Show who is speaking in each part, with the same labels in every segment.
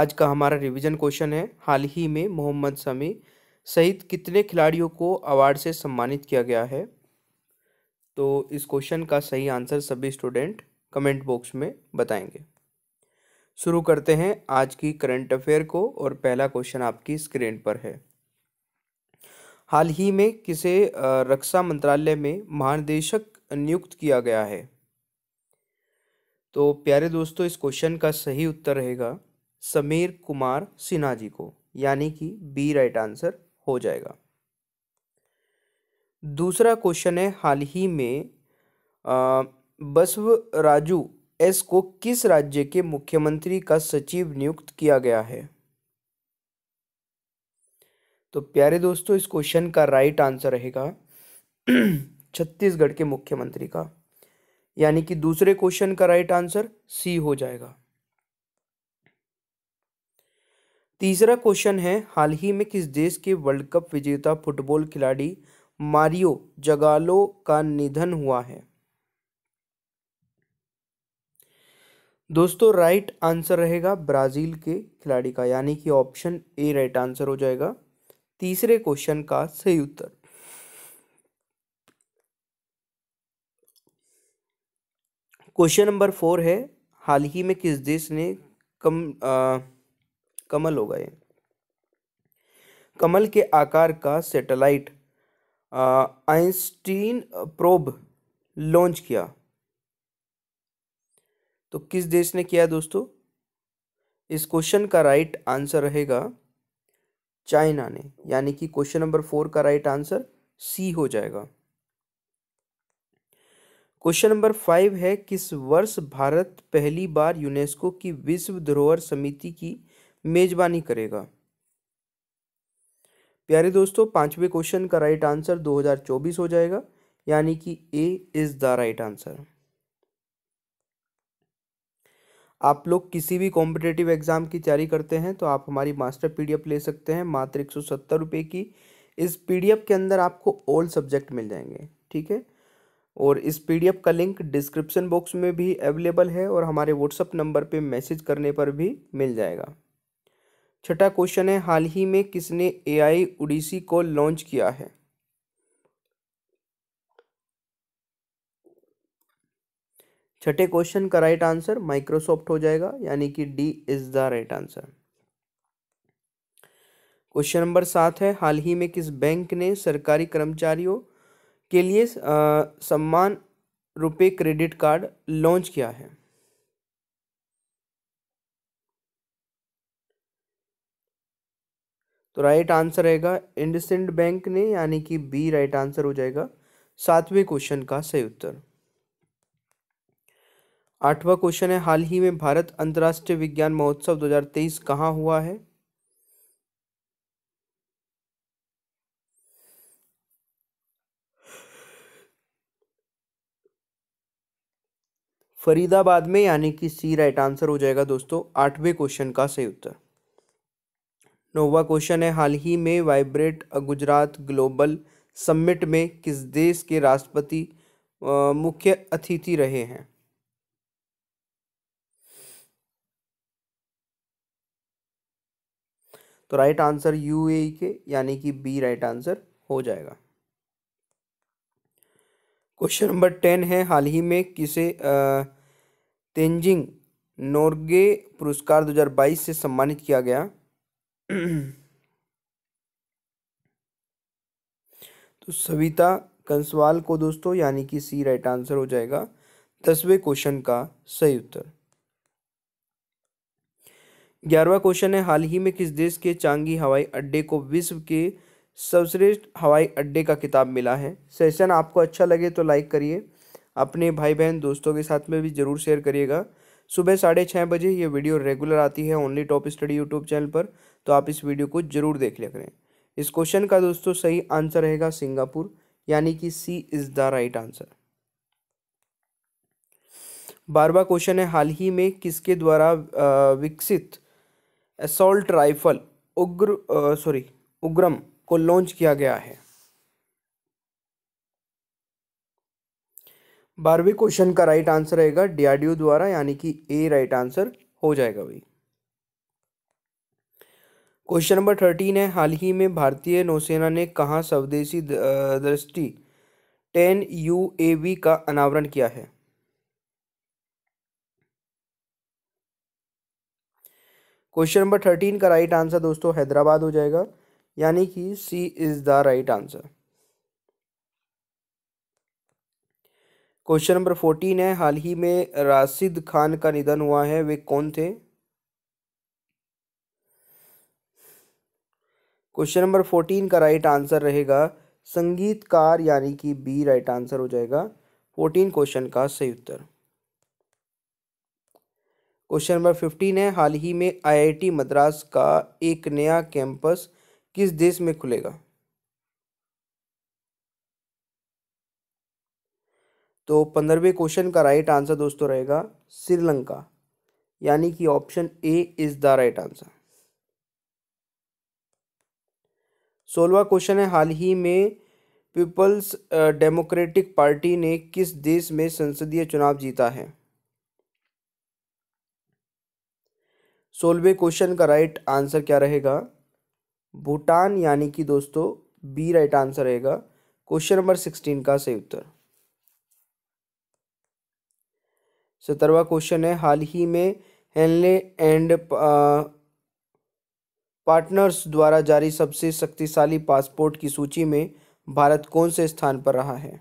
Speaker 1: आज का हमारा रिवीजन क्वेश्चन है हाल ही में मोहम्मद शमी सहित कितने खिलाड़ियों को अवार्ड से सम्मानित किया गया है तो इस क्वेश्चन का सही आंसर सभी स्टूडेंट कमेंट बॉक्स में बताएंगे शुरू करते हैं आज की करंट अफेयर को और पहला क्वेश्चन आपकी स्क्रीन पर है हाल ही में किसे रक्षा मंत्रालय में महानिदेशक नियुक्त किया गया है तो प्यारे दोस्तों इस क्वेश्चन का सही उत्तर रहेगा समीर कुमार सिन्हा जी को यानी कि बी राइट आंसर हो जाएगा दूसरा क्वेश्चन है हाल ही में बसव राजू एस को किस राज्य के मुख्यमंत्री का सचिव नियुक्त किया गया है तो प्यारे दोस्तों इस क्वेश्चन का राइट आंसर रहेगा छत्तीसगढ़ के मुख्यमंत्री का यानी कि दूसरे क्वेश्चन का राइट आंसर सी हो जाएगा तीसरा क्वेश्चन है हाल ही में किस देश के वर्ल्ड कप विजेता फुटबॉल खिलाड़ी मारियो जगालो का निधन हुआ है दोस्तों राइट आंसर रहेगा ब्राज़ील के खिलाड़ी का यानी कि ऑप्शन ए राइट आंसर हो जाएगा तीसरे क्वेश्चन का सही उत्तर क्वेश्चन नंबर फोर है हाल ही में किस देश ने कम आ, कमल होगा ये कमल के आकार का सैटेलाइट आइंस्टीन प्रोब लॉन्च किया तो किस देश ने किया दोस्तों इस क्वेश्चन का राइट आंसर रहेगा चाइना ने यानी कि क्वेश्चन नंबर फोर का राइट आंसर सी हो जाएगा क्वेश्चन नंबर फाइव है किस वर्ष भारत पहली बार यूनेस्को की विश्व धरोहर समिति की मेजबानी करेगा प्यारे दोस्तों पांचवें क्वेश्चन का राइट आंसर 2024 हो जाएगा यानी कि A is the right answer आप लोग किसी भी कॉम्पिटेटिव एग्जाम की तैयारी करते हैं तो आप हमारी मास्टर पीडीएफ ले सकते हैं मात्र एक सौ की इस पीडीएफ के अंदर आपको ऑल सब्जेक्ट मिल जाएंगे ठीक है और इस पीडीएफ का लिंक डिस्क्रिप्शन बॉक्स में भी अवेलेबल है और हमारे व्हाट्सअप नंबर पे मैसेज करने पर भी मिल जाएगा छठा क्वेश्चन है हाल ही में किसने एआई उड़ीसी को लॉन्च किया है छठे क्वेश्चन का राइट आंसर माइक्रोसॉफ्ट हो जाएगा यानी कि D is the right answer question number सात है हाल ही में किस बैंक ने सरकारी कर्मचारियों के लिए आ, सम्मान रुपए क्रेडिट कार्ड लॉन्च किया है तो राइट आंसर रहेगा इंडसेंड बैंक ने यानी कि बी राइट आंसर हो जाएगा सातवें क्वेश्चन का सही उत्तर आठवां क्वेश्चन है हाल ही में भारत अंतर्राष्ट्रीय विज्ञान महोत्सव 2023 कहां हुआ है फरीदाबाद में यानी कि सी राइट आंसर हो जाएगा दोस्तों आठवें क्वेश्चन का सही उत्तर नौवा क्वेश्चन है हाल ही में वाइब्रेट गुजरात ग्लोबल समिट में किस देश के राष्ट्रपति मुख्य अतिथि रहे हैं तो राइट आंसर यूएई के यानी कि बी राइट आंसर हो जाएगा क्वेश्चन नंबर टेन है हाल ही में किसे तेंजिंग नोर्गे पुरस्कार 2022 से सम्मानित किया गया तो सविता कंसवाल को दोस्तों यानी कि सी राइट आंसर हो जाएगा दसवें क्वेश्चन का सही उत्तर ग्यारहवा क्वेश्चन है हाल ही में किस देश के चांगी हवाई अड्डे को विश्व के सर्वश्रेष्ठ हवाई अड्डे का किताब मिला है सेशन आपको अच्छा लगे तो लाइक करिए अपने भाई बहन दोस्तों के साथ में भी ज़रूर शेयर करिएगा सुबह साढ़े छः बजे ये वीडियो रेगुलर आती है only top study YouTube channel पर तो आप इस वीडियो को ज़रूर देख लिया करें इस क्वेश्चन का दोस्तों सही आंसर रहेगा सिंगापुर यानी कि C is the right answer बारवा क्वेश्चन है हाल ही में किसके द्वारा विकसित assault rifle Ugra sorry Ugram को लॉन्च किया गया है बारहवें क्वेश्चन का राइट आंसर रहेगा डीआरडीओ द्वारा यानी कि ए राइट आंसर हो जाएगा भाई क्वेश्चन नंबर थर्टीन है हाल ही में भारतीय नौसेना ने कहा स्वदेशी दृष्टि टेन यू ए वी का अनावरण किया है क्वेश्चन नंबर थर्टीन का राइट आंसर दोस्तों हैदराबाद हो जाएगा यानी कि C is the right answer question number fourteen है हाल ही में राशिद खान का निधन हुआ है वे कौन थे क्वेश्चन नंबर फोर्टीन का राइट आंसर रहेगा संगीतकार यानी कि बी राइट आंसर हो जाएगा फोर्टीन क्वेश्चन का सही उत्तर क्वेश्चन नंबर फिफ्टीन है हाल ही में आईआईटी मद्रास का एक नया कैंपस किस देश में खुलेगा तो पंद्रहवें क्वेश्चन का राइट आंसर दोस्तों रहेगा श्रीलंका यानी कि option A is the right answer सोलवा क्वेश्चन है हाल ही में पीपल्स डेमोक्रेटिक पार्टी ने किस देश में संसदीय चुनाव जीता है सोलवे क्वेश्चन का राइट आंसर क्या रहेगा भूटान यानी कि दोस्तों बी राइट आंसर रहेगा क्वेश्चन नंबर सिक्सटीन का सही उत्तर सत्रहवा क्वेश्चन है हाल ही में हेनले एंड पार्टनर्स द्वारा जारी सबसे शक्तिशाली पासपोर्ट की सूची में भारत कौन से स्थान पर रहा है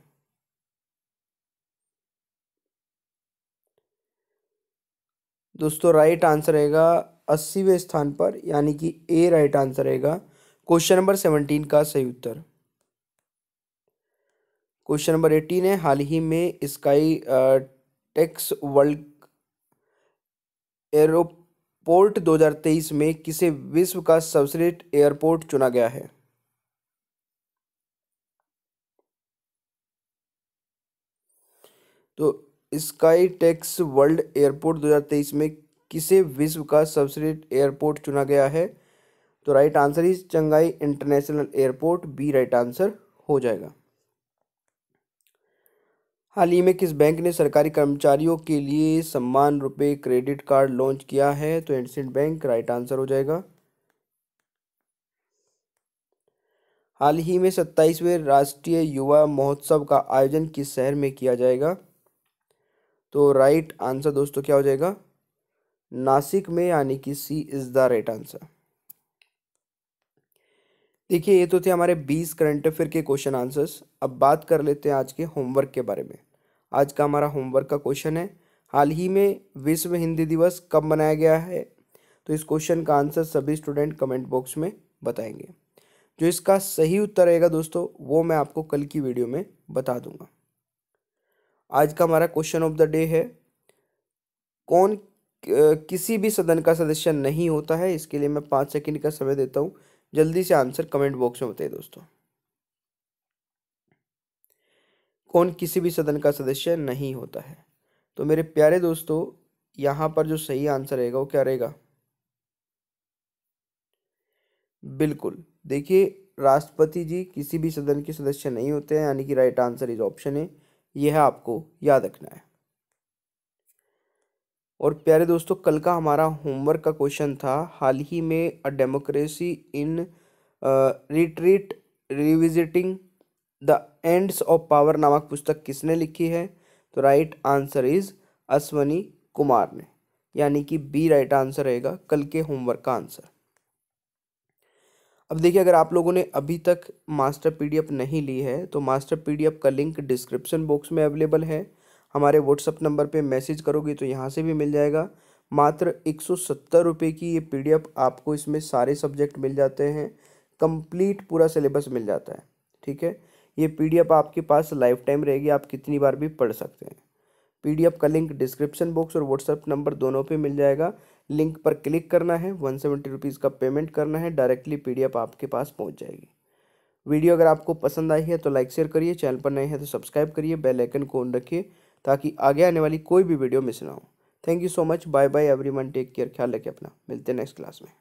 Speaker 1: दोस्तों राइट आंसर रहेगा अस्सीवें स्थान पर यानी कि ए राइट आंसर रहेगा क्वेश्चन नंबर सेवनटीन का सही उत्तर क्वेश्चन नंबर एटीन है हाल ही में स्काई टेक्स वर्ल्ड एयरपोर्ट 2023 में किसे विश्व का सर्वश्रेष्ठ एयरपोर्ट चुना गया है तो स्काई टेक्स वर्ल्ड एयरपोर्ट 2023 में किसे विश्व का सर्वश्रेष्ठ एयरपोर्ट चुना गया है तो right answer is Changi international airport B right answer हो जाएगा हाल ही में किस बैंक ने सरकारी कर्मचारियों के लिए सम्मान रुपये क्रेडिट कार्ड लॉन्च किया है तो एंडसेंट बैंक राइट आंसर हो जाएगा हाल ही में सत्ताईसवें राष्ट्रीय युवा महोत्सव का आयोजन किस शहर में किया जाएगा तो राइट आंसर दोस्तों क्या हो जाएगा नासिक में यानी कि C is the right answer देखिए ये तो थे हमारे बीस करंट अफेयर के क्वेश्चन आंसर्स अब बात कर लेते हैं आज के होमवर्क के बारे में आज का हमारा होमवर्क का क्वेश्चन है हाल ही में विश्व हिंदी दिवस कब मनाया गया है तो इस क्वेश्चन का आंसर सभी स्टूडेंट कमेंट बॉक्स में बताएंगे जो इसका सही उत्तर रहेगा दोस्तों वो मैं आपको कल की वीडियो में बता दूंगा आज का हमारा क्वेश्चन ऑफ द डे है कौन किसी भी सदन का सदस्य नहीं होता है इसके लिए मैं पाँच सेकेंड का समय देता हूँ जल्दी से आंसर कमेंट बॉक्स में बताइए दोस्तों कौन किसी भी सदन का सदस्य नहीं होता है तो मेरे प्यारे दोस्तों यहां पर जो सही आंसर रहेगा वो क्या रहेगा बिल्कुल देखिए राष्ट्रपति जी किसी भी सदन के सदस्य नहीं होते हैं यानी कि राइट आंसर इज ऑप्शन है यह आपको याद रखना है और प्यारे दोस्तों कल का हमारा होमवर्क का क्वेश्चन था हाल ही में a democracy in retreat revisiting the ends of power नामक पुस्तक किसने लिखी है तो right answer is Ashwani Kumar ने यानी कि बी राइट आंसर रहेगा कल के होमवर्क का आंसर अब देखिए अगर आप लोगों ने अभी तक मास्टर पीडीएफ नहीं ली है तो मास्टर पीडीएफ का लिंक डिस्क्रिप्शन बॉक्स में अवेलेबल है हमारे व्हाट्सअप नंबर पे मैसेज करोगे तो यहाँ से भी मिल जाएगा मात्र एक सौ सत्तर रुपये की ये पी आपको इसमें सारे सब्जेक्ट मिल जाते हैं कंप्लीट पूरा सिलेबस मिल जाता है ठीक है ये पी आपके पास लाइफ टाइम रहेगी आप कितनी बार भी पढ़ सकते हैं पी का लिंक डिस्क्रिप्शन बॉक्स और व्हाट्सएप नंबर दोनों पे मिल जाएगा लिंक पर क्लिक करना है वन सेवेंटी रुपीज़ का पेमेंट करना है डायरेक्टली पी आपके पास पहुंच जाएगी वीडियो अगर आपको पसंद आई है तो लाइक शेयर करिए चैनल पर नए हैं तो सब्सक्राइब करिए बेल आइकन को ऑन रखिए ताकि आगे आने वाली कोई भी वीडियो मिस ना हो thank you so much bye bye everyone take care ख्याल रखें अपना मिलते हैं नेक्स्ट क्लास में